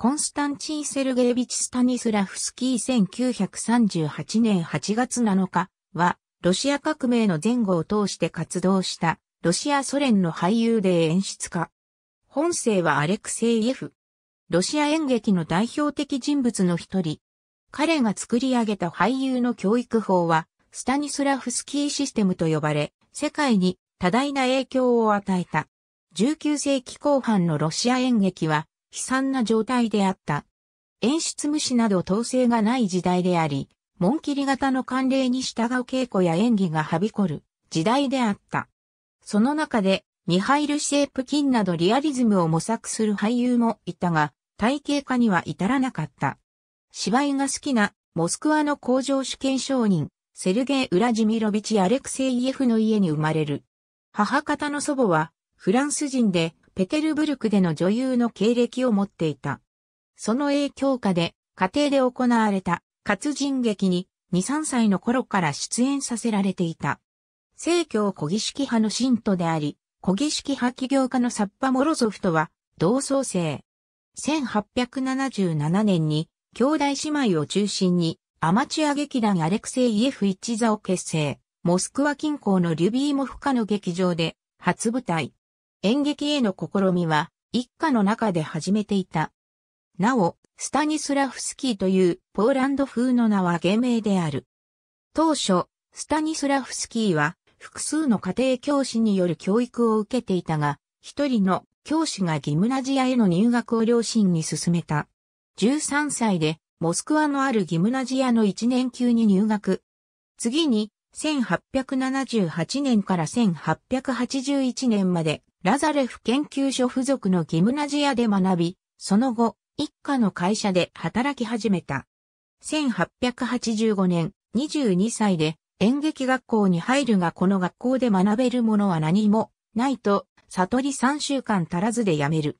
コンスタンチン・セルゲービチ・スタニスラフスキー1938年8月7日は、ロシア革命の前後を通して活動した、ロシアソ連の俳優で演出家。本性はアレクセイエフ。ロシア演劇の代表的人物の一人。彼が作り上げた俳優の教育法は、スタニスラフスキーシステムと呼ばれ、世界に多大な影響を与えた。19世紀後半のロシア演劇は、悲惨な状態であった。演出無視など統制がない時代であり、紋切り型の慣例に従う稽古や演技がはびこる時代であった。その中で、ミハイル・シェープキンなどリアリズムを模索する俳優もいたが、体系化には至らなかった。芝居が好きなモスクワの工場主権商人、セルゲイ・ウラジミロビチ・アレクセイエフの家に生まれる。母方の祖母はフランス人でペテルブルクでの女優の経歴を持っていた。その影響下で、家庭で行われた活人劇に2、3歳の頃から出演させられていた。正教古儀式派の信徒であり、古儀式派起業家のサッパ・モロゾフとは同窓生。1877年に兄弟姉妹を中心にアマチュア劇団アレクセイ・イエフ一座を結成。モスクワ近郊のリュビーモフカの劇場で初舞台。演劇への試みは一家の中で始めていた。なお、スタニスラフスキーというポーランド風の名は芸名である。当初、スタニスラフスキーは複数の家庭教師による教育を受けていたが、一人の教師がギムナジアへの入学を両親に勧めた。13歳でモスクワのあるギムナジアの1年級に入学。次に1878年から1881年までラザレフ研究所付属のギムナジアで学び、その後、一家の会社で働き始めた。1885年、22歳で演劇学校に入るがこの学校で学べるものは何もないと、悟り3週間足らずで辞める。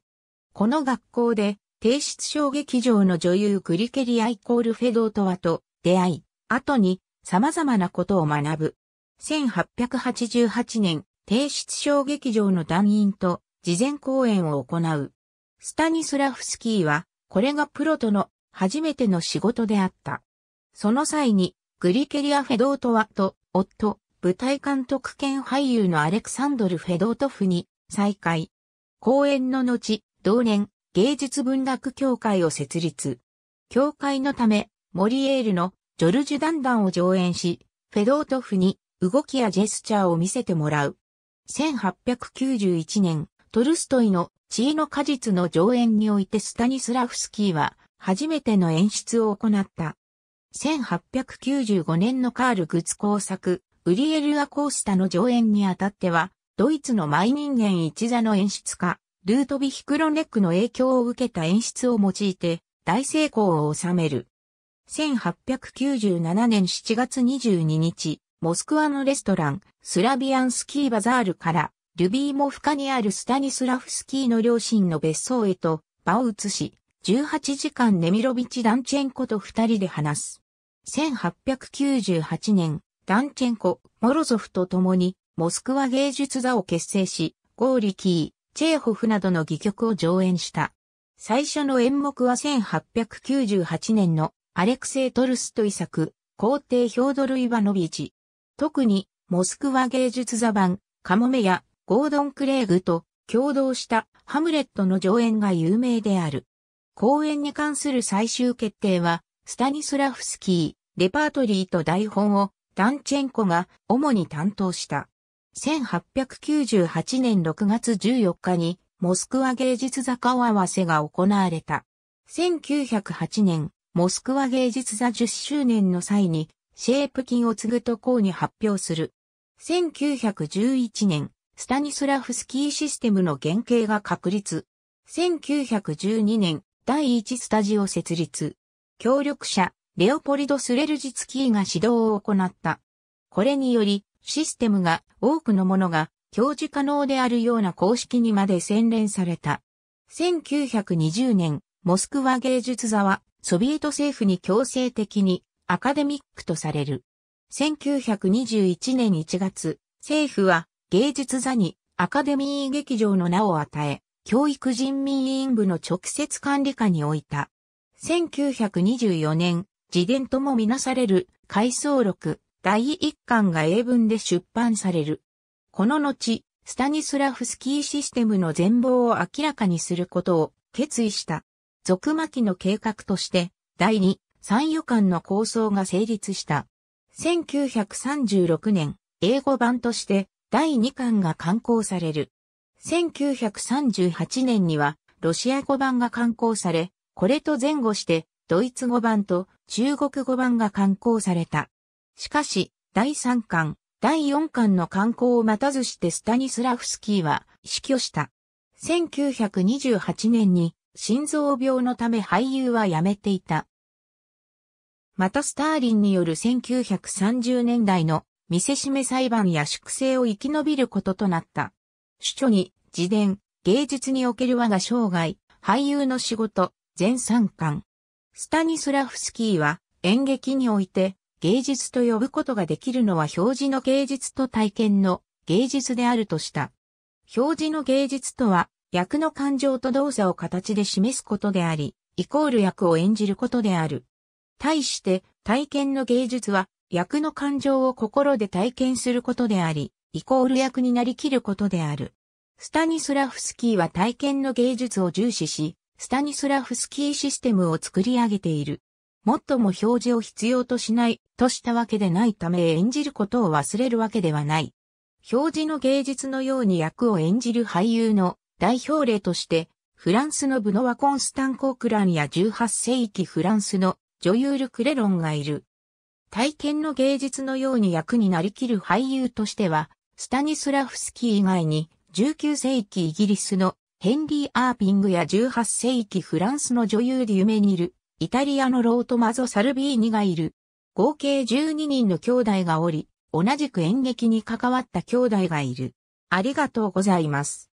この学校で、提出小劇場の女優グリケリアイコールフェドートワと出会い、後に様々なことを学ぶ。1888年、低質小劇場の団員と事前公演を行う。スタニスラフスキーは、これがプロとの初めての仕事であった。その際に、グリケリア・フェドートワと、夫、舞台監督兼俳優のアレクサンドル・フェドートフに再会。公演の後、同年、芸術文学協会を設立。協会のため、モリエールのジョルジュ・ダンダンを上演し、フェドートフに動きやジェスチャーを見せてもらう。1891年、トルストイの地位の果実の上演においてスタニスラフスキーは初めての演出を行った。1895年のカール・グッズ工作、ウリエル・ア・コースタの上演にあたっては、ドイツのマイ人間一座の演出家、ルートビヒクロネックの影響を受けた演出を用いて大成功を収める。1897年7月22日、モスクワのレストラン、スラビアンスキーバザールから、ルビーモフカにあるスタニスラフスキーの両親の別荘へと場を移し、18時間ネミロビチ・ダンチェンコと二人で話す。1898年、ダンチェンコ、モロゾフと共に、モスクワ芸術座を結成し、ゴーリキー、チェーホフなどの戯曲を上演した。最初の演目は1898年のアレクセイ・トルストイ作、皇帝ヒョードル・イバノビチ、特に、モスクワ芸術座版、カモメやゴードン・クレイグと共同したハムレットの上演が有名である。公演に関する最終決定は、スタニスラフスキー、レパートリーと台本をダンチェンコが主に担当した。1898年6月14日にモスクワ芸術座顔合わせが行われた。1908年、モスクワ芸術座10周年の際にシェープキンを継ぐとうに発表する。1911年、スタニスラフスキーシステムの原型が確立。1912年、第一スタジオ設立。協力者、レオポリド・スレルジツキーが指導を行った。これにより、システムが多くのものが表示可能であるような公式にまで洗練された。1920年、モスクワ芸術座は、ソビエト政府に強制的にアカデミックとされる。1921年1月、政府は芸術座にアカデミー劇場の名を与え、教育人民委員部の直接管理下に置いた。1924年、自伝ともみなされる回想録第1巻が英文で出版される。この後、スタニスラフスキーシステムの全貌を明らかにすることを決意した。続巻の計画として、第2、参与間の構想が成立した。1936年、英語版として第2巻が刊行される。1938年にはロシア語版が刊行され、これと前後してドイツ語版と中国語版が刊行された。しかし、第3巻、第4巻の刊行を待たずしてスタニスラフスキーは死去した。1928年に心臓病のため俳優は辞めていた。またスターリンによる1930年代の見せしめ裁判や粛清を生き延びることとなった。主著に、自伝、芸術における我が生涯、俳優の仕事、全3巻。スタニスラフスキーは、演劇において、芸術と呼ぶことができるのは表示の芸術と体験の芸術であるとした。表示の芸術とは、役の感情と動作を形で示すことであり、イコール役を演じることである。対して体験の芸術は役の感情を心で体験することであり、イコール役になりきることである。スタニスラフスキーは体験の芸術を重視し、スタニスラフスキーシステムを作り上げている。もっとも表示を必要としないとしたわけでないため演じることを忘れるわけではない。表示の芸術のように役を演じる俳優の代表例として、フランスのブノワ・コンスタン・コークランや18世紀フランスの女優ル・クレロンがいる。体験の芸術のように役になりきる俳優としては、スタニスラフスキー以外に、19世紀イギリスのヘンリー・アーピングや18世紀フランスの女優で夢にいる、イタリアのロートマゾ・サルビーニがいる。合計12人の兄弟がおり、同じく演劇に関わった兄弟がいる。ありがとうございます。